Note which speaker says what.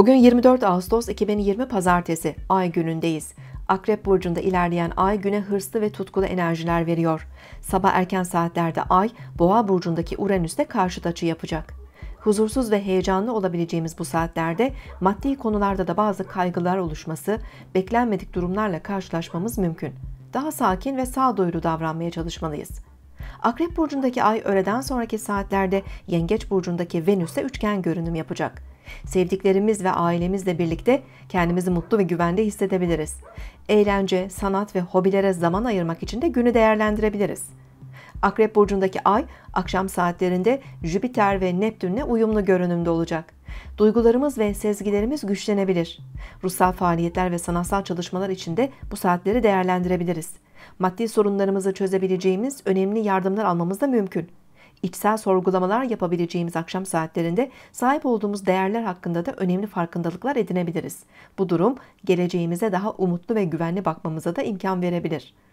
Speaker 1: Bugün 24 Ağustos 2020 Pazartesi, ay günündeyiz. Akrep burcunda ilerleyen ay güne hırslı ve tutkulu enerjiler veriyor. Sabah erken saatlerde ay, boğa burcundaki Uranüs'te karşıt açı yapacak. Huzursuz ve heyecanlı olabileceğimiz bu saatlerde maddi konularda da bazı kaygılar oluşması, beklenmedik durumlarla karşılaşmamız mümkün. Daha sakin ve sağduyulu davranmaya çalışmalıyız. Akrep burcundaki ay öğleden sonraki saatlerde Yengeç burcundaki Venüs'e üçgen görünüm yapacak. Sevdiklerimiz ve ailemizle birlikte kendimizi mutlu ve güvende hissedebiliriz. Eğlence, sanat ve hobilere zaman ayırmak için de günü değerlendirebiliriz. Akrep burcundaki ay akşam saatlerinde Jüpiter ve Neptünle uyumlu görünümde olacak. Duygularımız ve sezgilerimiz güçlenebilir. Ruhsal faaliyetler ve sanatsal çalışmalar içinde bu saatleri değerlendirebiliriz. Maddi sorunlarımızı çözebileceğimiz önemli yardımlar almamız da mümkün. İçsel sorgulamalar yapabileceğimiz akşam saatlerinde sahip olduğumuz değerler hakkında da önemli farkındalıklar edinebiliriz. Bu durum geleceğimize daha umutlu ve güvenli bakmamıza da imkan verebilir.''